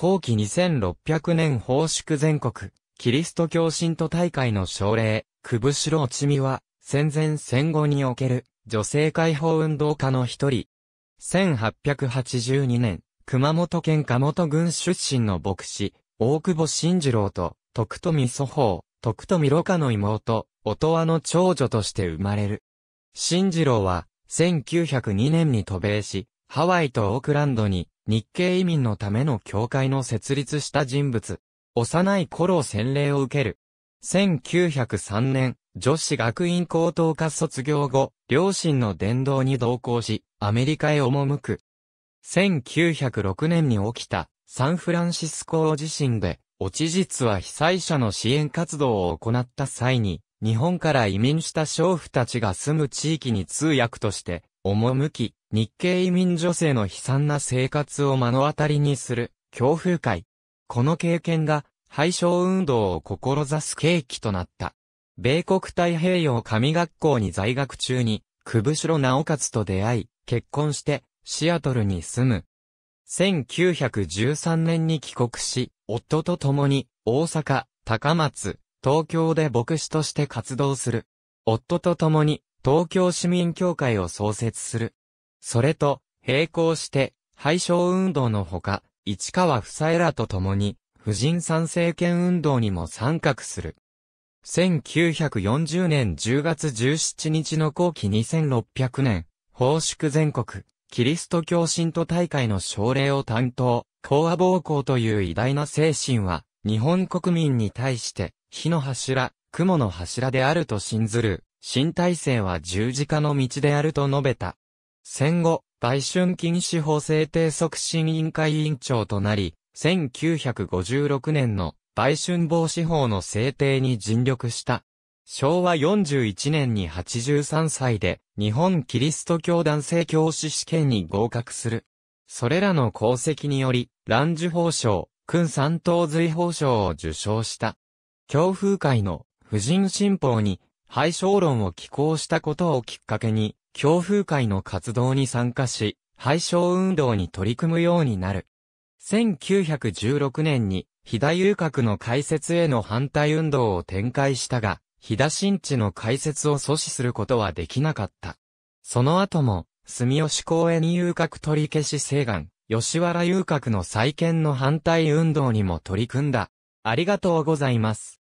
後期2600年奉祝全国、キリスト教信徒大会の奨励、久部城ちみは、戦前戦後における、女性解放運動家の一人。1882年、熊本県加本郡出身の牧師、大久保慎次郎と、徳富祖法、徳富ろ家の妹、音羽の長女として生まれる。慎次郎は、1902年に渡米し、ハワイとオークランドに日系移民のための教会の設立した人物。幼い頃洗礼を受ける。1903年、女子学院高等科卒業後、両親の伝道に同行し、アメリカへ赴く。1906年に起きたサンフランシスコ地震で、お知実は被災者の支援活動を行った際に、日本から移民した娼婦たちが住む地域に通訳として赴き、日系移民女性の悲惨な生活を目の当たりにする、強風会。この経験が、廃消運動を志す契機となった。米国太平洋神学校に在学中に、久部城直勝と出会い、結婚して、シアトルに住む。1913年に帰国し、夫と共に、大阪、高松、東京で牧師として活動する。夫と共に、東京市民協会を創設する。それと、並行して、廃消運動のほか、市川房枝らと共に、婦人参政権運動にも参画する。1940年10月17日の後期2600年、奉祝全国、キリスト教信徒大会の奨励を担当、講和暴行という偉大な精神は、日本国民に対して、火の柱、雲の柱であると信ずる、新体制は十字架の道であると述べた。戦後、売春禁止法制定促進委員会委員長となり、1956年の売春防止法の制定に尽力した。昭和41年に83歳で日本キリスト教男性教師試験に合格する。それらの功績により、乱受法賞、君三等随法賞を受賞した。教風会の婦人新法に廃商論を寄稿したことをきっかけに、強風会の活動に参加し、廃商運動に取り組むようになる。1916年に、飛田遊郭の開設への反対運動を展開したが、飛田新地の開設を阻止することはできなかった。その後も、住吉公園遊郭取り消し請願、吉原遊郭の再建の反対運動にも取り組んだ。ありがとうございます。